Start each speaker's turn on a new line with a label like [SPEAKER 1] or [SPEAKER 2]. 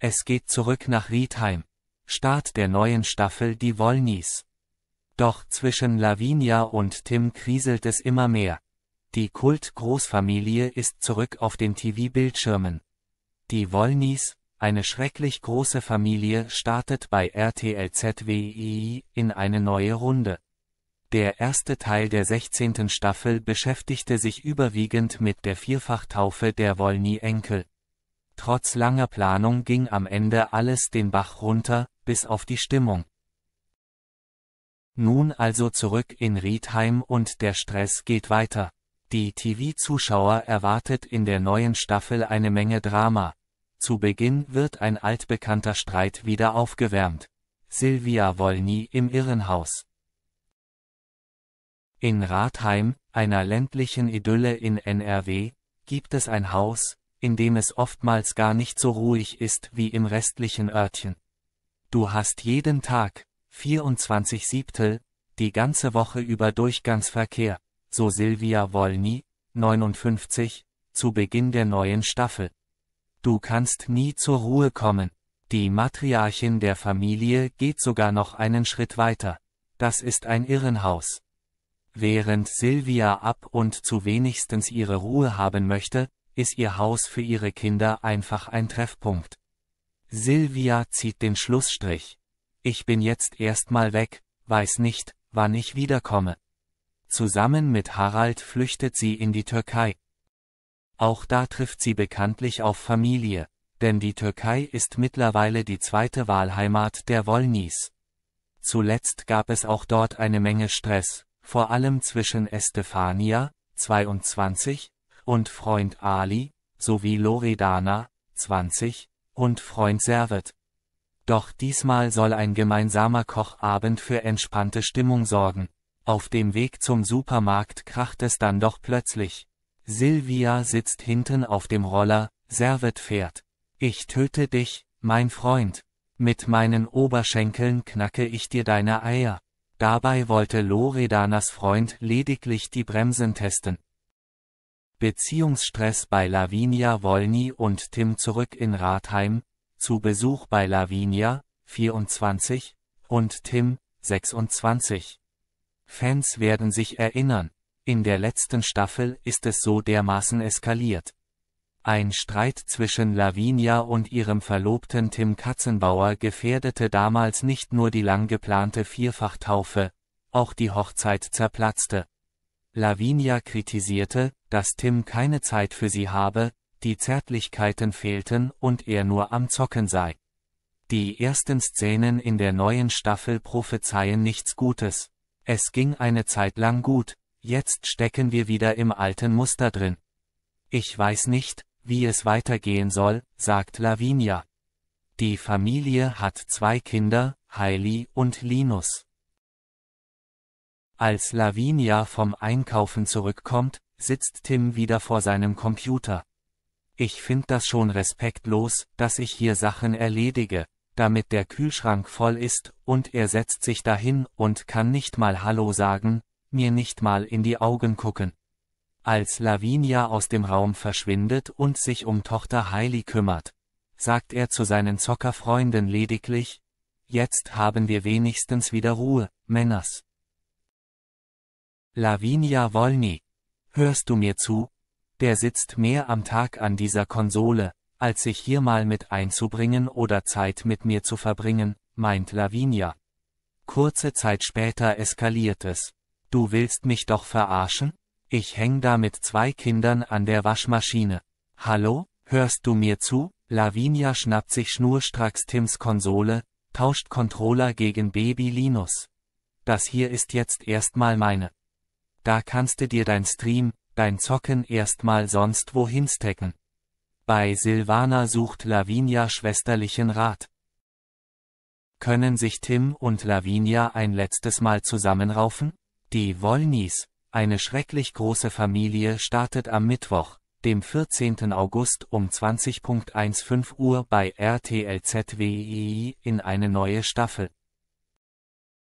[SPEAKER 1] Es geht zurück nach Riedheim. Start der neuen Staffel Die Wollnies. Doch zwischen Lavinia und Tim kriselt es immer mehr. Die Kult-Großfamilie ist zurück auf den TV-Bildschirmen. Die Wollnies, eine schrecklich große Familie, startet bei RTL ZWI in eine neue Runde. Der erste Teil der 16. Staffel beschäftigte sich überwiegend mit der Vierfachtaufe der Wollny-Enkel. Trotz langer Planung ging am Ende alles den Bach runter, bis auf die Stimmung. Nun also zurück in Riedheim und der Stress geht weiter. Die TV-Zuschauer erwartet in der neuen Staffel eine Menge Drama. Zu Beginn wird ein altbekannter Streit wieder aufgewärmt. Silvia Wolny im Irrenhaus. In Ratheim, einer ländlichen Idylle in NRW, gibt es ein Haus, in dem es oftmals gar nicht so ruhig ist wie im restlichen Örtchen. Du hast jeden Tag, 24 Siebtel, die ganze Woche über Durchgangsverkehr, so Silvia Wolny, 59, zu Beginn der neuen Staffel. Du kannst nie zur Ruhe kommen. Die Matriarchin der Familie geht sogar noch einen Schritt weiter. Das ist ein Irrenhaus. Während Silvia ab und zu wenigstens ihre Ruhe haben möchte, ist ihr Haus für ihre Kinder einfach ein Treffpunkt. Silvia zieht den Schlussstrich. Ich bin jetzt erstmal weg, weiß nicht, wann ich wiederkomme. Zusammen mit Harald flüchtet sie in die Türkei. Auch da trifft sie bekanntlich auf Familie, denn die Türkei ist mittlerweile die zweite Wahlheimat der Wolnis. Zuletzt gab es auch dort eine Menge Stress, vor allem zwischen Estefania, 22, und Freund Ali, sowie Loredana, 20, und Freund Servet. Doch diesmal soll ein gemeinsamer Kochabend für entspannte Stimmung sorgen. Auf dem Weg zum Supermarkt kracht es dann doch plötzlich. Silvia sitzt hinten auf dem Roller, Servet fährt. Ich töte dich, mein Freund. Mit meinen Oberschenkeln knacke ich dir deine Eier. Dabei wollte Loredanas Freund lediglich die Bremsen testen. Beziehungsstress bei Lavinia Wolny und Tim zurück in Ratheim, zu Besuch bei Lavinia, 24, und Tim, 26. Fans werden sich erinnern, in der letzten Staffel ist es so dermaßen eskaliert. Ein Streit zwischen Lavinia und ihrem Verlobten Tim Katzenbauer gefährdete damals nicht nur die lang geplante Vierfachtaufe, auch die Hochzeit zerplatzte. Lavinia kritisierte, dass Tim keine Zeit für sie habe, die Zärtlichkeiten fehlten und er nur am Zocken sei. Die ersten Szenen in der neuen Staffel prophezeien nichts Gutes. Es ging eine Zeit lang gut, jetzt stecken wir wieder im alten Muster drin. Ich weiß nicht, wie es weitergehen soll, sagt Lavinia. Die Familie hat zwei Kinder, Heili und Linus. Als Lavinia vom Einkaufen zurückkommt, sitzt Tim wieder vor seinem Computer. Ich find das schon respektlos, dass ich hier Sachen erledige, damit der Kühlschrank voll ist, und er setzt sich dahin und kann nicht mal Hallo sagen, mir nicht mal in die Augen gucken. Als Lavinia aus dem Raum verschwindet und sich um Tochter Heili kümmert, sagt er zu seinen Zockerfreunden lediglich, jetzt haben wir wenigstens wieder Ruhe, Männers. Lavinia Wolny Hörst du mir zu? Der sitzt mehr am Tag an dieser Konsole, als sich hier mal mit einzubringen oder Zeit mit mir zu verbringen, meint Lavinia. Kurze Zeit später eskaliert es. Du willst mich doch verarschen? Ich häng da mit zwei Kindern an der Waschmaschine. Hallo, hörst du mir zu? Lavinia schnappt sich schnurstracks Tims Konsole, tauscht Controller gegen Baby Linus. Das hier ist jetzt erstmal meine da kannst du dir dein Stream, dein Zocken erstmal sonst wohin stecken. Bei Silvana sucht Lavinia schwesterlichen Rat. Können sich Tim und Lavinia ein letztes Mal zusammenraufen? Die Wollnies, eine schrecklich große Familie startet am Mittwoch, dem 14. August um 20.15 Uhr bei RTLZWI in eine neue Staffel.